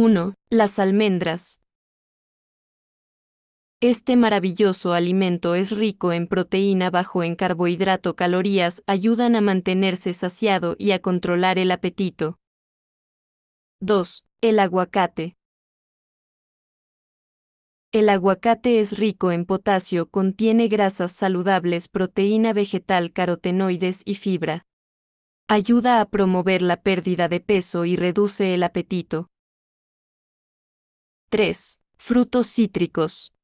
1. Las almendras. Este maravilloso alimento es rico en proteína, bajo en carbohidrato, calorías, ayudan a mantenerse saciado y a controlar el apetito. 2. El aguacate. El aguacate es rico en potasio, contiene grasas saludables, proteína vegetal, carotenoides y fibra. Ayuda a promover la pérdida de peso y reduce el apetito. 3. Frutos cítricos.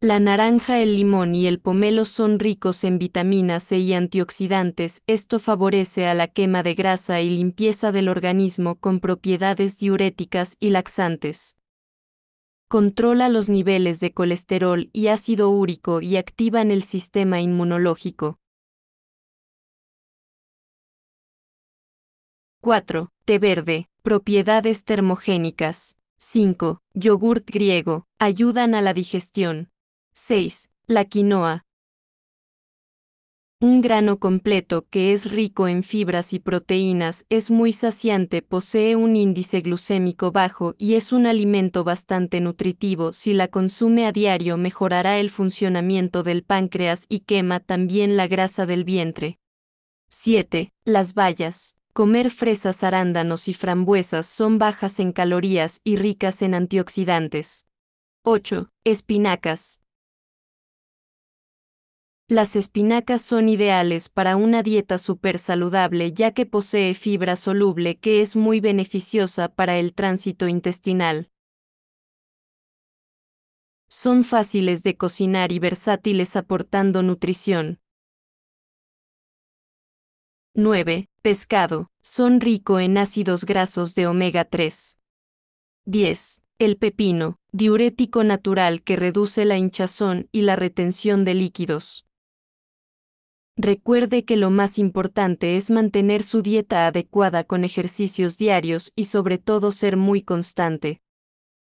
La naranja, el limón y el pomelo son ricos en vitaminas C y antioxidantes, esto favorece a la quema de grasa y limpieza del organismo con propiedades diuréticas y laxantes. Controla los niveles de colesterol y ácido úrico y activan el sistema inmunológico. 4. Té verde. Propiedades termogénicas. 5. Yogurt griego. Ayudan a la digestión. 6. La quinoa. Un grano completo que es rico en fibras y proteínas es muy saciante, posee un índice glucémico bajo y es un alimento bastante nutritivo. Si la consume a diario mejorará el funcionamiento del páncreas y quema también la grasa del vientre. 7. Las bayas. Comer fresas, arándanos y frambuesas son bajas en calorías y ricas en antioxidantes. 8. Espinacas. Las espinacas son ideales para una dieta súper saludable ya que posee fibra soluble que es muy beneficiosa para el tránsito intestinal. Son fáciles de cocinar y versátiles aportando nutrición. 9. Pescado. Son rico en ácidos grasos de omega 3. 10. El pepino, diurético natural que reduce la hinchazón y la retención de líquidos. Recuerde que lo más importante es mantener su dieta adecuada con ejercicios diarios y sobre todo ser muy constante.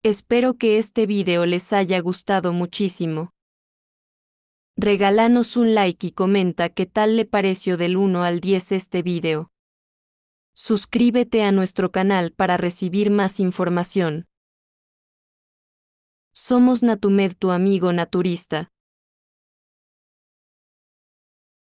Espero que este video les haya gustado muchísimo. Regálanos un like y comenta qué tal le pareció del 1 al 10 este video. Suscríbete a nuestro canal para recibir más información. Somos Natumed tu amigo naturista.